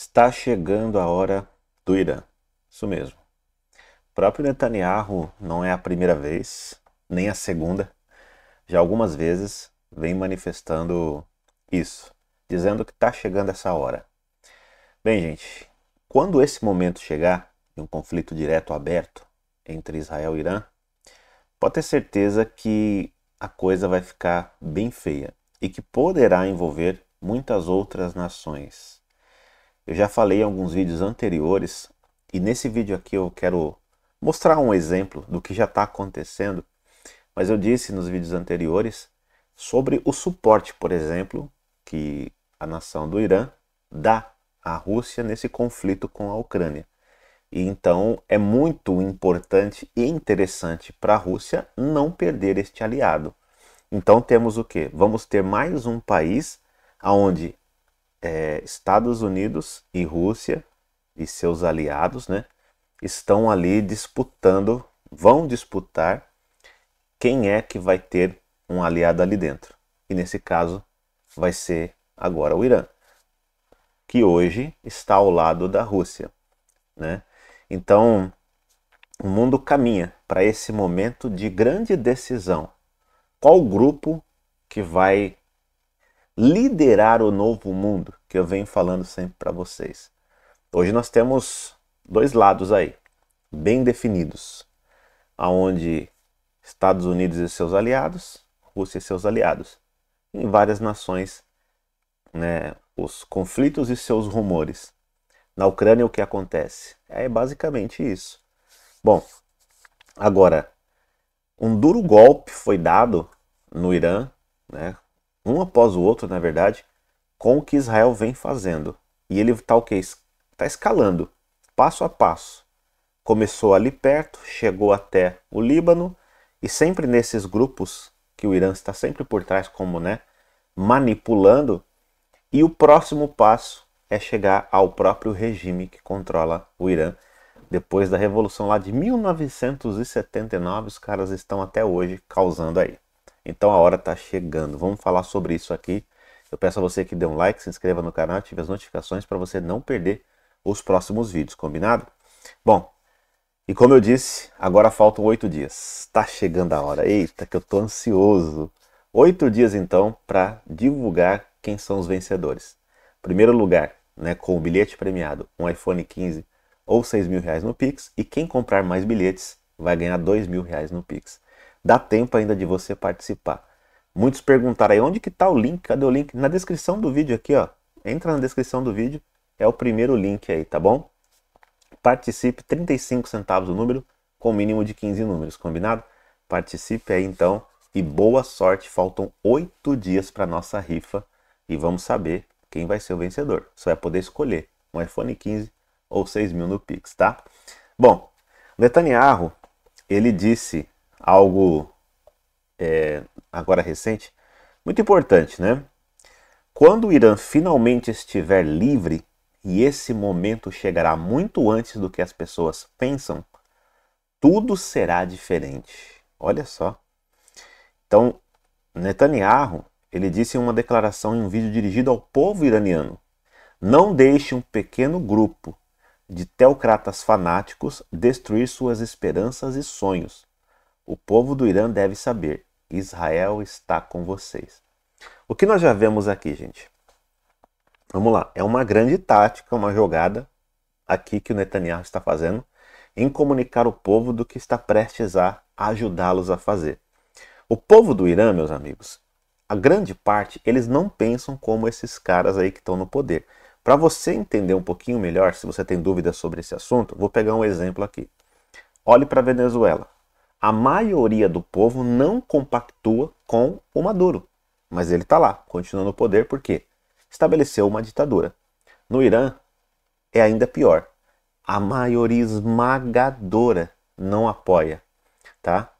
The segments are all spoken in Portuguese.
Está chegando a hora do Irã. Isso mesmo. O próprio Netanyahu não é a primeira vez, nem a segunda. Já algumas vezes vem manifestando isso, dizendo que está chegando essa hora. Bem, gente, quando esse momento chegar, de um conflito direto aberto entre Israel e Irã, pode ter certeza que a coisa vai ficar bem feia e que poderá envolver muitas outras nações. Eu já falei em alguns vídeos anteriores e nesse vídeo aqui eu quero mostrar um exemplo do que já está acontecendo. Mas eu disse nos vídeos anteriores sobre o suporte, por exemplo, que a nação do Irã dá à Rússia nesse conflito com a Ucrânia. E então é muito importante e interessante para a Rússia não perder este aliado. Então temos o que? Vamos ter mais um país onde é, Estados Unidos e Rússia e seus aliados, né, estão ali disputando, vão disputar quem é que vai ter um aliado ali dentro. E nesse caso vai ser agora o Irã, que hoje está ao lado da Rússia, né? Então, o mundo caminha para esse momento de grande decisão. Qual grupo que vai liderar o novo mundo que eu venho falando sempre para vocês. Hoje nós temos dois lados aí, bem definidos, aonde Estados Unidos e seus aliados, Rússia e seus aliados, em várias nações, né, os conflitos e seus rumores. Na Ucrânia o que acontece? É basicamente isso. Bom, agora um duro golpe foi dado no Irã, né, um após o outro, na verdade, com o que Israel vem fazendo. E ele está o que? Está escalando, passo a passo. Começou ali perto, chegou até o Líbano, e sempre nesses grupos que o Irã está sempre por trás, como né, manipulando, e o próximo passo é chegar ao próprio regime que controla o Irã. Depois da revolução lá de 1979, os caras estão até hoje causando aí. Então a hora está chegando. Vamos falar sobre isso aqui. Eu peço a você que dê um like, se inscreva no canal, ative as notificações para você não perder os próximos vídeos, combinado? Bom, e como eu disse, agora faltam oito dias. Está chegando a hora. Eita, que eu estou ansioso. Oito dias então para divulgar quem são os vencedores. Primeiro lugar, né, com o bilhete premiado, um iPhone 15 ou 6 mil reais no Pix. E quem comprar mais bilhetes vai ganhar 2 mil reais no Pix dá tempo ainda de você participar. Muitos perguntaram aí onde que tá o link? Cadê o link? Na descrição do vídeo aqui, ó. Entra na descrição do vídeo, é o primeiro link aí, tá bom? Participe 35 centavos o número, com mínimo de 15 números, combinado? Participe aí então e boa sorte. Faltam oito dias para nossa rifa e vamos saber quem vai ser o vencedor. Você vai poder escolher um iPhone 15 ou 6 mil no Pix, tá? Bom, Netanyahu, ele disse algo é, agora recente, muito importante, né? Quando o Irã finalmente estiver livre, e esse momento chegará muito antes do que as pessoas pensam, tudo será diferente. Olha só. Então, Netanyahu, ele disse em uma declaração em um vídeo dirigido ao povo iraniano: "Não deixe um pequeno grupo de teocratas fanáticos destruir suas esperanças e sonhos. O povo do Irã deve saber: Israel está com vocês. O que nós já vemos aqui, gente? Vamos lá, é uma grande tática, uma jogada aqui que o Netanyahu está fazendo em comunicar o povo do que está prestes a ajudá-los a fazer. O povo do Irã, meus amigos, a grande parte, eles não pensam como esses caras aí que estão no poder. Para você entender um pouquinho melhor, se você tem dúvidas sobre esse assunto, vou pegar um exemplo aqui. Olhe para a Venezuela a maioria do povo não compactua com o Maduro. Mas ele está lá, continuando no poder, porque estabeleceu uma ditadura. No Irã, é ainda pior. A maioria esmagadora não apoia, tá?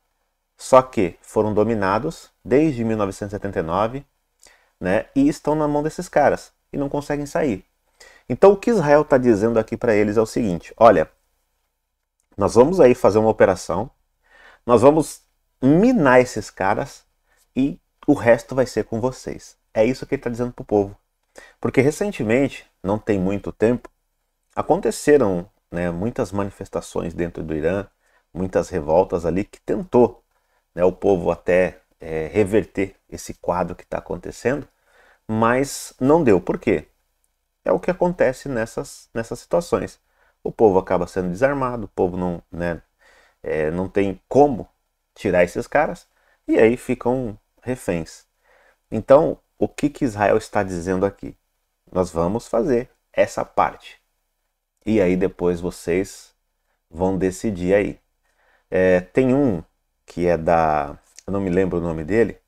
Só que foram dominados desde 1979, né? E estão na mão desses caras e não conseguem sair. Então o que Israel está dizendo aqui para eles é o seguinte: olha, nós vamos aí fazer uma operação nós vamos minar esses caras e o resto vai ser com vocês. É isso que ele está dizendo para o povo. Porque recentemente, não tem muito tempo, aconteceram né, muitas manifestações dentro do Irã, muitas revoltas ali que tentou né, o povo até é, reverter esse quadro que está acontecendo, mas não deu. Por quê? É o que acontece nessas, nessas situações. O povo acaba sendo desarmado, o povo não, né, é, não tem como tirar esses caras, e aí ficam reféns. Então, o que, que Israel está dizendo aqui? Nós vamos fazer essa parte. E aí depois vocês vão decidir aí. É, tem um que é da. Eu não me lembro o nome dele,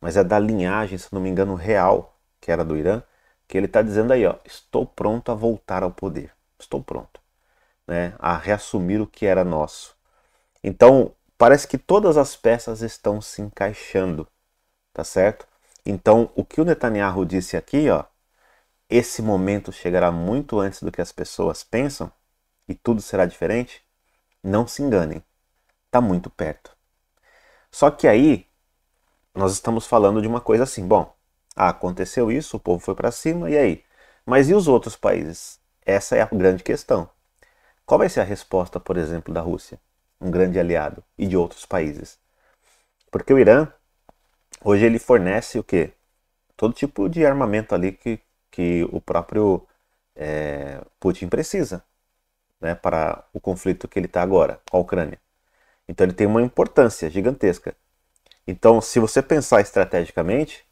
mas é da linhagem, se não me engano, real, que era do Irã, que ele está dizendo aí, ó, estou pronto a voltar ao poder. Estou pronto. Né, a reassumir o que era nosso. Então, parece que todas as peças estão se encaixando, tá certo? Então, o que o Netanyahu disse aqui, ó, esse momento chegará muito antes do que as pessoas pensam e tudo será diferente? Não se enganem, tá muito perto. Só que aí nós estamos falando de uma coisa assim, bom, ah, aconteceu isso, o povo foi para cima e aí? Mas e os outros países? Essa é a grande questão. Qual vai ser a resposta, por exemplo, da Rússia? um grande aliado, e de outros países. Porque o Irã, hoje, ele fornece o quê? Todo tipo de armamento ali que, que o próprio é, Putin precisa né, para o conflito que ele está agora, com a Ucrânia. Então ele tem uma importância gigantesca. Então, se você pensar estrategicamente,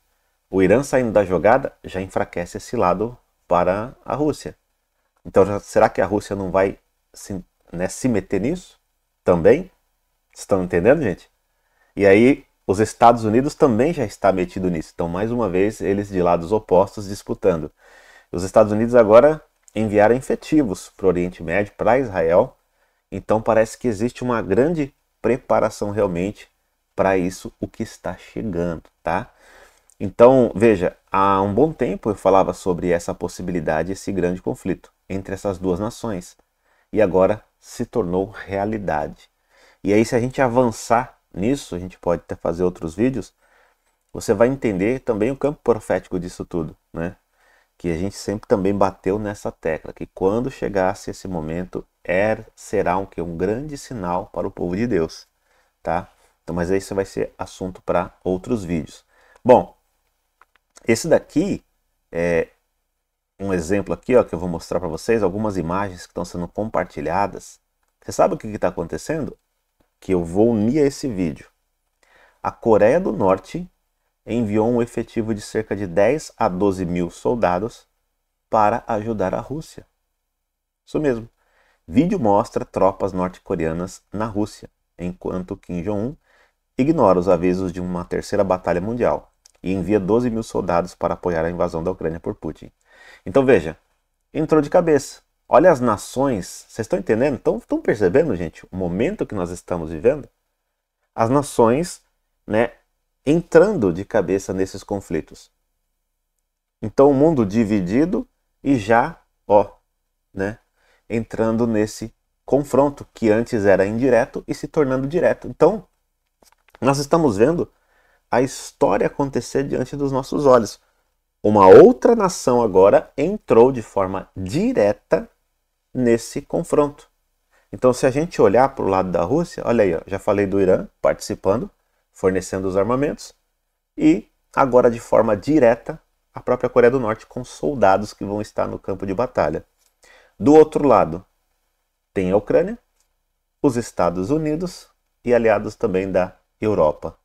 o Irã saindo da jogada já enfraquece esse lado para a Rússia. Então, será que a Rússia não vai se, né, se meter nisso? também. Estão entendendo, gente? E aí, os Estados Unidos também já está metido nisso. Então, mais uma vez, eles de lados opostos disputando. Os Estados Unidos agora enviaram efetivos para o Oriente Médio, para Israel. Então, parece que existe uma grande preparação realmente para isso, o que está chegando, tá? Então, veja, há um bom tempo eu falava sobre essa possibilidade, esse grande conflito entre essas duas nações. E agora se tornou realidade. E aí, se a gente avançar nisso, a gente pode até fazer outros vídeos, você vai entender também o campo profético disso tudo, né? Que a gente sempre também bateu nessa tecla, que quando chegasse esse momento, era, será um, que, um grande sinal para o povo de Deus, tá? Então, mas isso vai ser assunto para outros vídeos. Bom, esse daqui é, um exemplo aqui ó, que eu vou mostrar para vocês, algumas imagens que estão sendo compartilhadas. Você sabe o que está acontecendo? Que eu vou unir esse vídeo. A Coreia do Norte enviou um efetivo de cerca de 10 a 12 mil soldados para ajudar a Rússia. Isso mesmo. Vídeo mostra tropas norte-coreanas na Rússia, enquanto Kim Jong-un ignora os avisos de uma terceira batalha mundial e envia 12 mil soldados para apoiar a invasão da Ucrânia por Putin. Então veja, entrou de cabeça. Olha as nações, vocês estão entendendo? Estão percebendo, gente, o momento que nós estamos vivendo? As nações, né, entrando de cabeça nesses conflitos. Então o mundo dividido e já, ó, né, entrando nesse confronto que antes era indireto e se tornando direto. Então, nós estamos vendo a história acontecer diante dos nossos olhos. Uma outra nação agora entrou de forma direta nesse confronto. Então, se a gente olhar para o lado da Rússia, olha aí, ó, já falei do Irã participando, fornecendo os armamentos, e agora de forma direta a própria Coreia do Norte com soldados que vão estar no campo de batalha. Do outro lado, tem a Ucrânia, os Estados Unidos e aliados também da Europa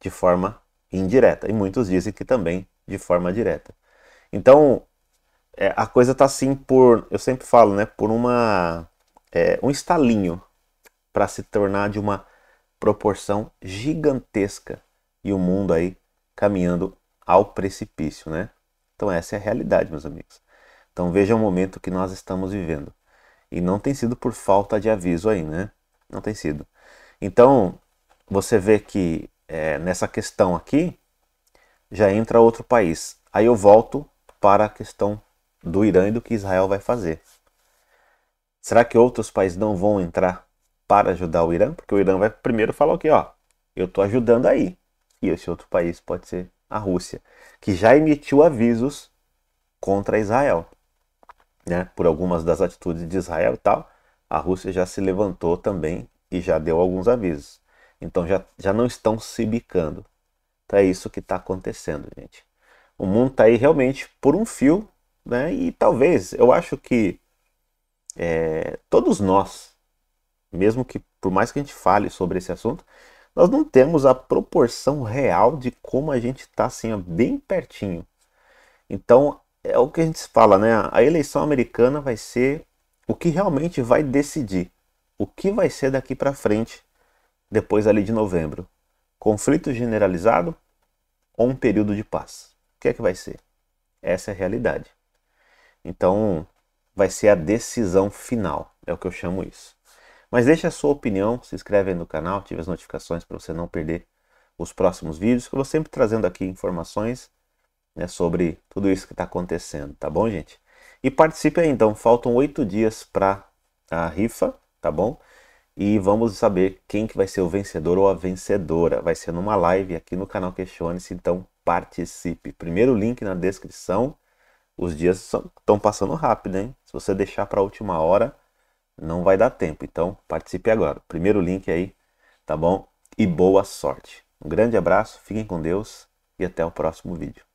de forma indireta. E muitos dizem que também de forma direta. Então, é, a coisa está assim por, eu sempre falo, né, por uma é, um estalinho para se tornar de uma proporção gigantesca e o mundo aí caminhando ao precipício, né? Então essa é a realidade, meus amigos. Então veja o momento que nós estamos vivendo. E não tem sido por falta de aviso aí, né? Não tem sido. Então, você vê que é, nessa questão aqui, já entra outro país. Aí eu volto para a questão do Irã e do que Israel vai fazer. Será que outros países não vão entrar para ajudar o Irã? Porque o Irã vai primeiro falar o ó, eu estou ajudando aí. E esse outro país pode ser a Rússia, que já emitiu avisos contra Israel, né? Por algumas das atitudes de Israel e tal, a Rússia já se levantou também e já deu alguns avisos. Então já, já não estão se bicando. Então é isso que está acontecendo, gente. O mundo está aí realmente por um fio, né? E talvez, eu acho que é, todos nós, mesmo que por mais que a gente fale sobre esse assunto, nós não temos a proporção real de como a gente está assim, ó, bem pertinho. Então é o que a gente fala, né? A eleição americana vai ser o que realmente vai decidir o que vai ser daqui para frente depois ali de novembro? Conflito generalizado ou um período de paz? O que é que vai ser? Essa é a realidade. Então, vai ser a decisão final, é o que eu chamo isso. Mas deixe a sua opinião, se inscreve aí no canal, ative as notificações para você não perder os próximos vídeos, que eu vou sempre trazendo aqui informações né, sobre tudo isso que está acontecendo, tá bom, gente? E participe aí, então, faltam oito dias para a rifa, tá bom? e vamos saber quem que vai ser o vencedor ou a vencedora. Vai ser numa live aqui no canal Questione-se, então participe. Primeiro link na descrição. Os dias estão passando rápido, hein? Se você deixar para a última hora, não vai dar tempo. Então participe agora. Primeiro link aí, tá bom? E boa sorte. Um grande abraço, fiquem com Deus e até o próximo vídeo.